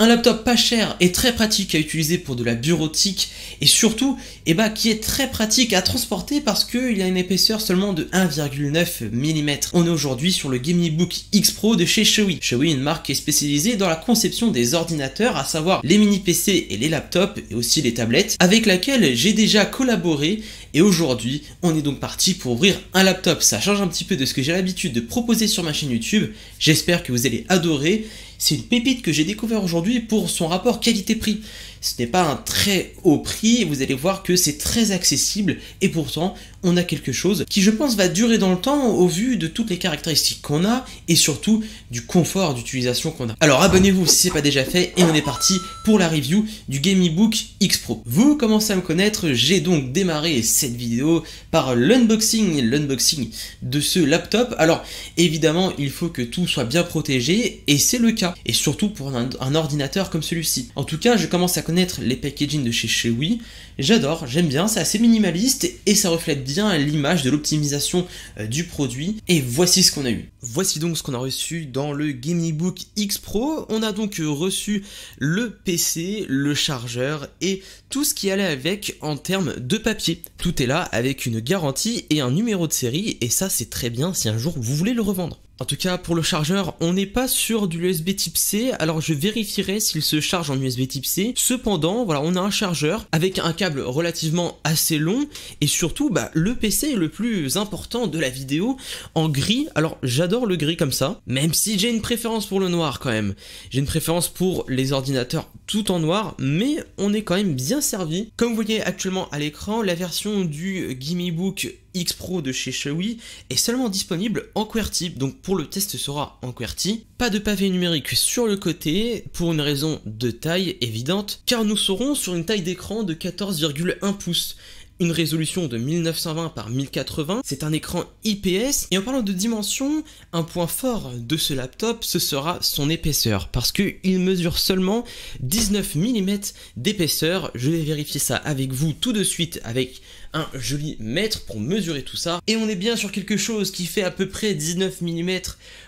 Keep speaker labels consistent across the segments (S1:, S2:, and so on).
S1: Un laptop pas cher et très pratique à utiliser pour de la bureautique et surtout eh ben, qui est très pratique à transporter parce qu'il a une épaisseur seulement de 1,9 mm. On est aujourd'hui sur le Gaming Book X Pro de chez Shoei. Shoei est une marque qui est spécialisée dans la conception des ordinateurs, à savoir les mini PC et les laptops et aussi les tablettes, avec laquelle j'ai déjà collaboré et aujourd'hui on est donc parti pour ouvrir un laptop. Ça change un petit peu de ce que j'ai l'habitude de proposer sur ma chaîne YouTube. J'espère que vous allez adorer c'est une pépite que j'ai découvert aujourd'hui pour son rapport qualité-prix. Ce n'est pas un très haut prix, vous allez voir que c'est très accessible et pourtant on a quelque chose qui je pense va durer dans le temps au vu de toutes les caractéristiques qu'on a et surtout du confort d'utilisation qu'on a. Alors abonnez-vous si ce n'est pas déjà fait et on est parti pour la review du Game Book X Pro. Vous commencez à me connaître, j'ai donc démarré cette vidéo par l'unboxing, l'unboxing de ce laptop. Alors évidemment il faut que tout soit bien protégé et c'est le cas et surtout pour un ordinateur comme celui-ci. En tout cas je commence à connaître les packaging de chez Chewy. J'adore, j'aime bien, c'est assez minimaliste et ça reflète bien l'image de l'optimisation euh, du produit. Et voici ce qu'on a eu. Voici donc ce qu'on a reçu dans le Gaming Book X Pro. On a donc euh, reçu le PC, le chargeur et tout ce qui allait avec en termes de papier. Tout est là avec une garantie et un numéro de série et ça c'est très bien si un jour vous voulez le revendre. En tout cas, pour le chargeur, on n'est pas sur du USB type C, alors je vérifierai s'il se charge en USB type C. Cependant, voilà, on a un chargeur avec un câble relativement assez long et surtout, bah, le PC est le plus important de la vidéo en gris. Alors, j'adore le gris comme ça, même si j'ai une préférence pour le noir quand même. J'ai une préférence pour les ordinateurs tout en noir, mais on est quand même bien servi. Comme vous voyez actuellement à l'écran, la version du gimmebook Book X-Pro de chez Xiaomi est seulement disponible en QWERTY, donc pour le test sera en QWERTY. Pas de pavé numérique sur le côté, pour une raison de taille évidente, car nous serons sur une taille d'écran de 14,1 pouces, une résolution de 1920 par 1080, c'est un écran IPS, et en parlant de dimension, un point fort de ce laptop, ce sera son épaisseur, parce qu'il mesure seulement 19 mm d'épaisseur, je vais vérifier ça avec vous tout de suite avec un joli mètre pour mesurer tout ça, et on est bien sur quelque chose qui fait à peu près 19 mm,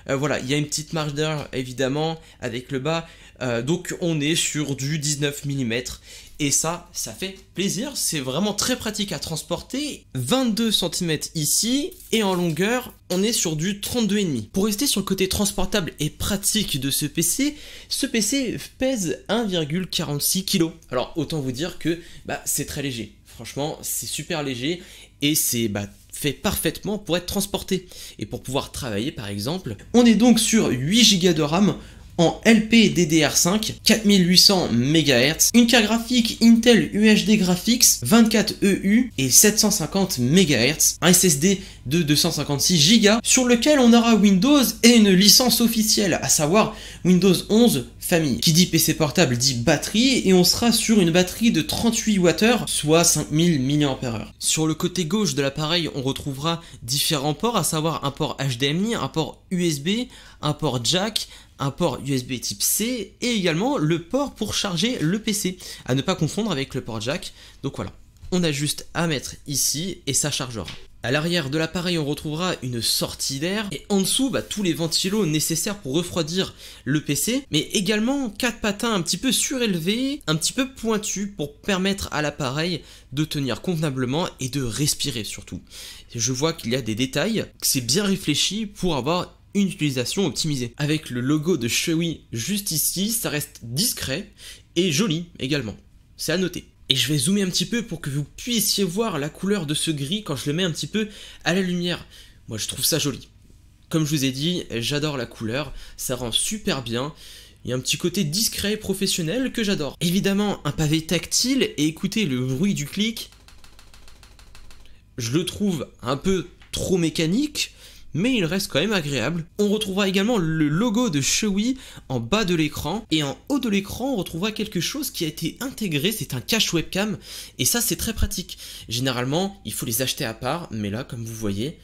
S1: euh, voilà, il y a une petite marge d'erreur évidemment avec le bas, euh, donc on est sur du 19 mm, et ça, ça fait plaisir, c'est vraiment très pratique à transporter. 22 cm ici, et en longueur, on est sur du 32,5. Pour rester sur le côté transportable et pratique de ce PC, ce PC pèse 1,46 kg. Alors autant vous dire que bah, c'est très léger. Franchement, c'est super léger et c'est bah, fait parfaitement pour être transporté et pour pouvoir travailler par exemple. On est donc sur 8 Go de RAM en LPDDR5 4800 MHz, une carte graphique Intel UHD Graphics 24EU e et 750 MHz, un SSD de 256 Go sur lequel on aura Windows et une licence officielle, à savoir Windows 11 Famille. Qui dit PC portable dit batterie et on sera sur une batterie de 38 Wh, soit 5000 mAh. Sur le côté gauche de l'appareil, on retrouvera différents ports, à savoir un port HDMI, un port USB, un port jack, un port USB type C et également le port pour charger le PC, à ne pas confondre avec le port jack. Donc voilà, on a juste à mettre ici et ça chargera. À l'arrière de l'appareil, on retrouvera une sortie d'air et en dessous, bah, tous les ventilos nécessaires pour refroidir le PC, mais également quatre patins un petit peu surélevés, un petit peu pointus pour permettre à l'appareil de tenir convenablement et de respirer surtout. Je vois qu'il y a des détails, que c'est bien réfléchi pour avoir une utilisation optimisée. Avec le logo de Chewy juste ici, ça reste discret et joli également. C'est à noter. Et je vais zoomer un petit peu pour que vous puissiez voir la couleur de ce gris quand je le mets un petit peu à la lumière. Moi je trouve ça joli. Comme je vous ai dit, j'adore la couleur, ça rend super bien. Il y a un petit côté discret professionnel que j'adore. Évidemment, un pavé tactile et écoutez le bruit du clic, je le trouve un peu trop mécanique, mais il reste quand même agréable. On retrouvera également le logo de Chewy en bas de l'écran et en haut de l'écran on retrouvera quelque chose qui a été intégré, c'est un cache webcam et ça c'est très pratique. Généralement il faut les acheter à part mais là comme vous voyez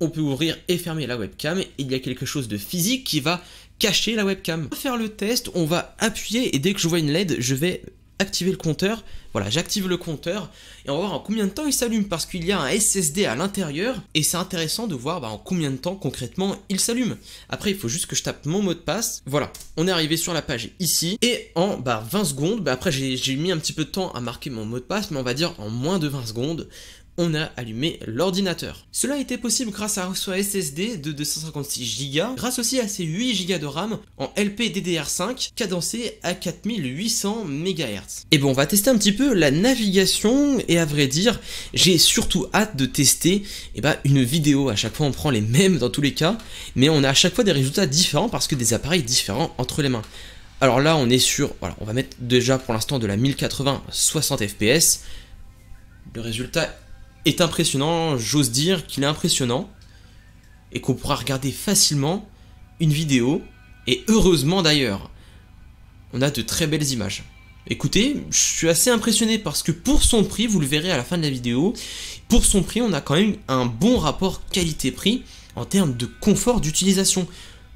S1: on peut ouvrir et fermer la webcam et il y a quelque chose de physique qui va cacher la webcam. Pour faire le test, on va appuyer et dès que je vois une LED je vais activer le compteur, voilà, j'active le compteur et on va voir en combien de temps il s'allume parce qu'il y a un SSD à l'intérieur et c'est intéressant de voir bah, en combien de temps concrètement il s'allume. Après, il faut juste que je tape mon mot de passe. Voilà, on est arrivé sur la page ici et en 20 bah, secondes, bah, après j'ai mis un petit peu de temps à marquer mon mot de passe, mais on va dire en moins de 20 secondes, on a allumé l'ordinateur. Cela était possible grâce à son SSD de 256 Go, grâce aussi à ses 8 Go de RAM en ddr 5 cadencé à 4800 MHz. Et bon, on va tester un petit peu la navigation et à vrai dire, j'ai surtout hâte de tester eh ben, une vidéo. À chaque fois, on prend les mêmes dans tous les cas, mais on a à chaque fois des résultats différents parce que des appareils différents entre les mains. Alors là, on est sur, voilà, on va mettre déjà pour l'instant de la 1080 60 fps. Le résultat impressionnant, j'ose dire qu'il est impressionnant, et qu'on pourra regarder facilement une vidéo, et heureusement d'ailleurs, on a de très belles images. Écoutez, je suis assez impressionné parce que pour son prix, vous le verrez à la fin de la vidéo, pour son prix, on a quand même un bon rapport qualité-prix en termes de confort d'utilisation.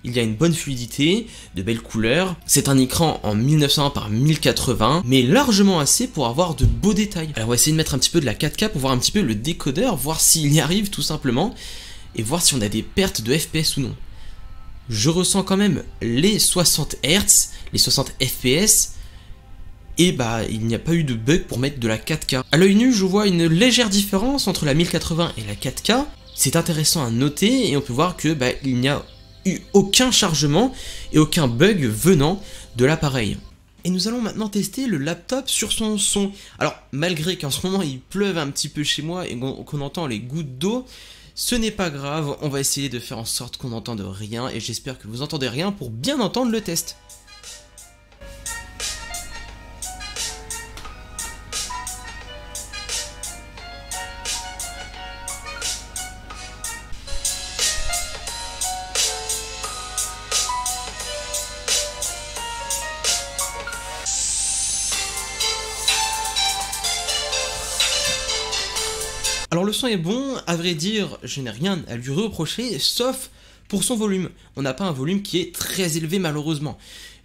S1: Il y a une bonne fluidité, de belles couleurs. C'est un écran en 1900 par 1080, mais largement assez pour avoir de beaux détails. Alors on va essayer de mettre un petit peu de la 4K pour voir un petit peu le décodeur, voir s'il y arrive tout simplement, et voir si on a des pertes de FPS ou non. Je ressens quand même les 60 Hz, les 60 FPS, et bah il n'y a pas eu de bug pour mettre de la 4K. À l'œil nu, je vois une légère différence entre la 1080 et la 4K. C'est intéressant à noter et on peut voir que bah, il n'y a eu aucun chargement et aucun bug venant de l'appareil. Et nous allons maintenant tester le laptop sur son son. Alors, malgré qu'en ce moment il pleuve un petit peu chez moi et qu'on entend les gouttes d'eau, ce n'est pas grave, on va essayer de faire en sorte qu'on n'entende rien et j'espère que vous entendez rien pour bien entendre le test. le son est bon, à vrai dire, je n'ai rien à lui reprocher, sauf pour son volume. On n'a pas un volume qui est très élevé malheureusement.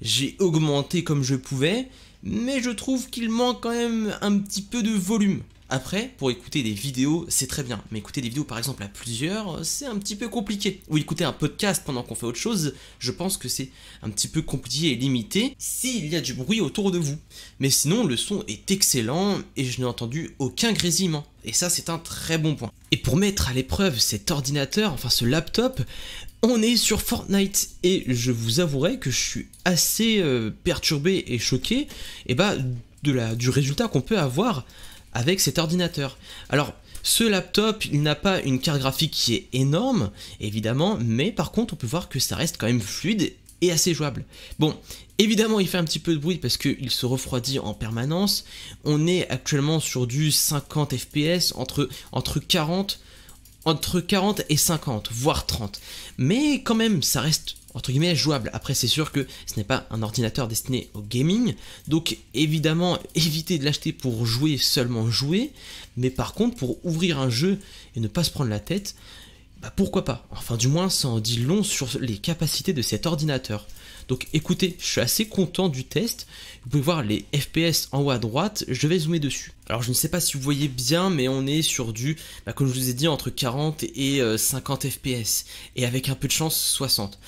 S1: J'ai augmenté comme je pouvais, mais je trouve qu'il manque quand même un petit peu de volume. Après, pour écouter des vidéos, c'est très bien, mais écouter des vidéos par exemple à plusieurs, euh, c'est un petit peu compliqué. Ou écouter un podcast pendant qu'on fait autre chose, je pense que c'est un petit peu compliqué et limité s'il y a du bruit autour de vous. Mais sinon, le son est excellent et je n'ai entendu aucun grésillement. Et ça, c'est un très bon point. Et pour mettre à l'épreuve cet ordinateur, enfin ce laptop, on est sur Fortnite et je vous avouerai que je suis assez euh, perturbé et choqué et eh bah, ben, de la, du résultat qu'on peut avoir avec cet ordinateur. Alors, ce laptop, il n'a pas une carte graphique qui est énorme, évidemment, mais par contre, on peut voir que ça reste quand même fluide et assez jouable. Bon, évidemment, il fait un petit peu de bruit parce qu'il se refroidit en permanence. On est actuellement sur du 50 FPS, entre, entre 40 entre 40 et 50, voire 30. Mais quand même, ça reste entre guillemets jouable. Après, c'est sûr que ce n'est pas un ordinateur destiné au gaming, donc évidemment, éviter de l'acheter pour jouer seulement jouer, mais par contre, pour ouvrir un jeu et ne pas se prendre la tête, bah pourquoi pas Enfin, du moins, ça en dit long sur les capacités de cet ordinateur. Donc écoutez, je suis assez content du test. Vous pouvez voir les FPS en haut à droite, je vais zoomer dessus. Alors je ne sais pas si vous voyez bien, mais on est sur du, bah, comme je vous ai dit, entre 40 et 50 euh, FPS, et avec un peu de chance 60.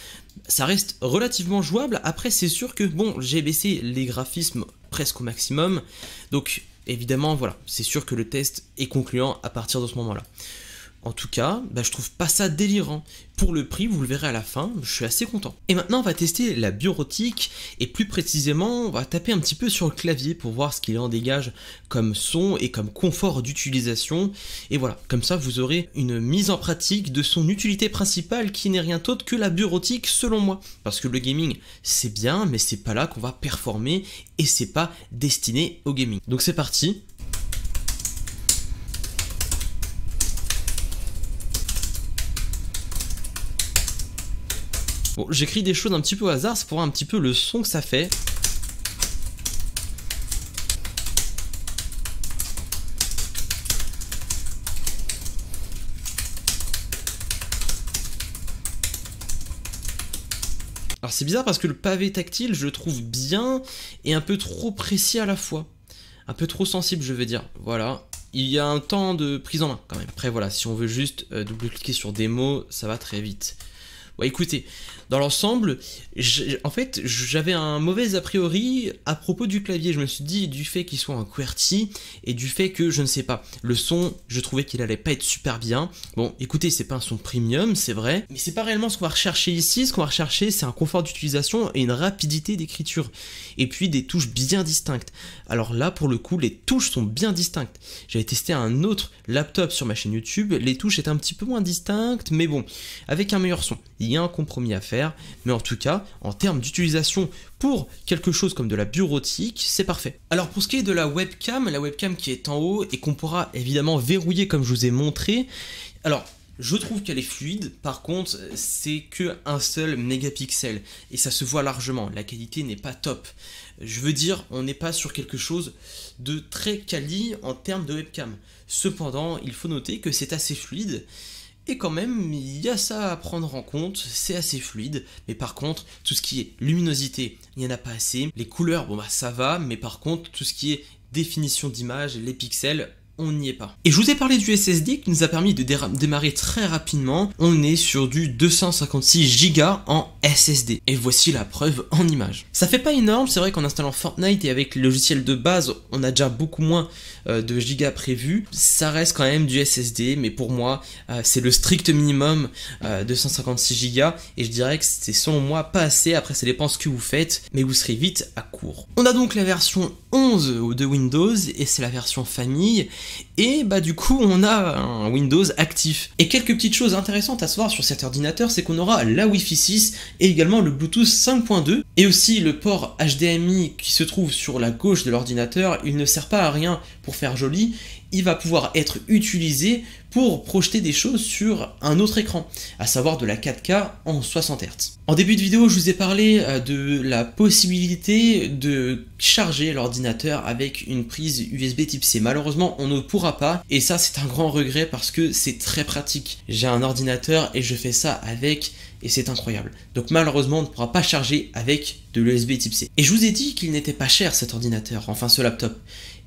S1: Ça reste relativement jouable, après c'est sûr que, bon, j'ai baissé les graphismes presque au maximum, donc évidemment, voilà, c'est sûr que le test est concluant à partir de ce moment-là. En tout cas, bah, je trouve pas ça délirant. Pour le prix, vous le verrez à la fin, je suis assez content. Et maintenant, on va tester la bureautique, et plus précisément, on va taper un petit peu sur le clavier pour voir ce qu'il en dégage comme son et comme confort d'utilisation. Et voilà, comme ça, vous aurez une mise en pratique de son utilité principale qui n'est rien d'autre que la bureautique, selon moi. Parce que le gaming, c'est bien, mais c'est pas là qu'on va performer, et c'est pas destiné au gaming. Donc c'est parti, j'écris des choses un petit peu au hasard, c'est pour voir un petit peu le son que ça fait. Alors c'est bizarre parce que le pavé tactile, je le trouve bien et un peu trop précis à la fois. Un peu trop sensible, je veux dire. Voilà. Il y a un temps de prise en main quand même. Après voilà, si on veut juste euh, double-cliquer sur des mots, ça va très vite. Ouais, écoutez, dans l'ensemble, en fait, j'avais un mauvais a priori à propos du clavier. Je me suis dit, du fait qu'il soit un QWERTY et du fait que, je ne sais pas, le son, je trouvais qu'il allait pas être super bien. Bon, écoutez, c'est pas un son premium, c'est vrai, mais c'est pas réellement ce qu'on va rechercher ici. Ce qu'on va rechercher, c'est un confort d'utilisation et une rapidité d'écriture. Et puis des touches bien distinctes. Alors là, pour le coup, les touches sont bien distinctes. J'avais testé un autre laptop sur ma chaîne YouTube, les touches étaient un petit peu moins distinctes, mais bon, avec un meilleur son un compromis à faire, mais en tout cas, en termes d'utilisation pour quelque chose comme de la bureautique, c'est parfait. Alors pour ce qui est de la webcam, la webcam qui est en haut et qu'on pourra évidemment verrouiller comme je vous ai montré, alors je trouve qu'elle est fluide, par contre, c'est que un seul mégapixel et ça se voit largement. La qualité n'est pas top. Je veux dire, on n'est pas sur quelque chose de très quali en termes de webcam. Cependant, il faut noter que c'est assez fluide et quand même, il y a ça à prendre en compte, c'est assez fluide, mais par contre, tout ce qui est luminosité, il n'y en a pas assez. Les couleurs, bon bah ça va, mais par contre, tout ce qui est définition d'image, les pixels, on n'y est pas. Et je vous ai parlé du SSD qui nous a permis de démarrer très rapidement. On est sur du 256 Go en SSD. Et voici la preuve en image. Ça fait pas énorme, c'est vrai qu'en installant Fortnite et avec le logiciel de base, on a déjà beaucoup moins euh, de gigas prévus. Ça reste quand même du SSD, mais pour moi, euh, c'est le strict minimum 256 euh, Go. Et je dirais que c'est selon moi pas assez. Après, ça dépend que vous faites, mais vous serez vite à court. On a donc la version 11 de Windows et c'est la version famille et bah du coup on a un Windows actif. Et quelques petites choses intéressantes à savoir sur cet ordinateur c'est qu'on aura la Wi-Fi 6 et également le Bluetooth 5.2 et aussi le port HDMI qui se trouve sur la gauche de l'ordinateur il ne sert pas à rien pour faire joli il va pouvoir être utilisé pour projeter des choses sur un autre écran, à savoir de la 4K en 60 Hz. En début de vidéo, je vous ai parlé euh, de la possibilité de charger l'ordinateur avec une prise USB type C. Malheureusement, on ne pourra pas, et ça c'est un grand regret parce que c'est très pratique. J'ai un ordinateur et je fais ça avec et c'est incroyable. Donc malheureusement, on ne pourra pas charger avec de l'USB type C. Et je vous ai dit qu'il n'était pas cher cet ordinateur, enfin ce laptop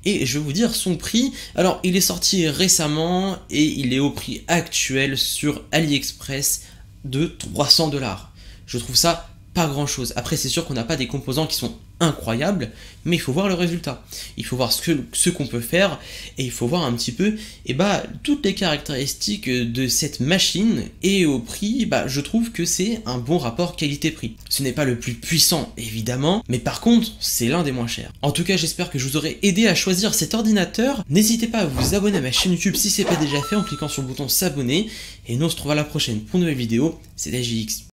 S1: et je vais vous dire son prix. Alors il est sorti récemment et il est au prix actuel sur AliExpress de 300 dollars. Je trouve ça pas grand chose. Après c'est sûr qu'on n'a pas des composants qui sont incroyable, mais il faut voir le résultat. Il faut voir ce, que, ce qu'on peut faire et il faut voir un petit peu et eh bah, ben, toutes les caractéristiques de cette machine et au prix, bah, je trouve que c'est un bon rapport qualité-prix. Ce n'est pas le plus puissant évidemment, mais par contre c'est l'un des moins chers. En tout cas j'espère que je vous aurai aidé à choisir cet ordinateur. N'hésitez pas à vous abonner à ma chaîne YouTube si ce c'est pas déjà fait en cliquant sur le bouton s'abonner et nous on se retrouve à la prochaine pour une nouvelle vidéo. c'est la JX.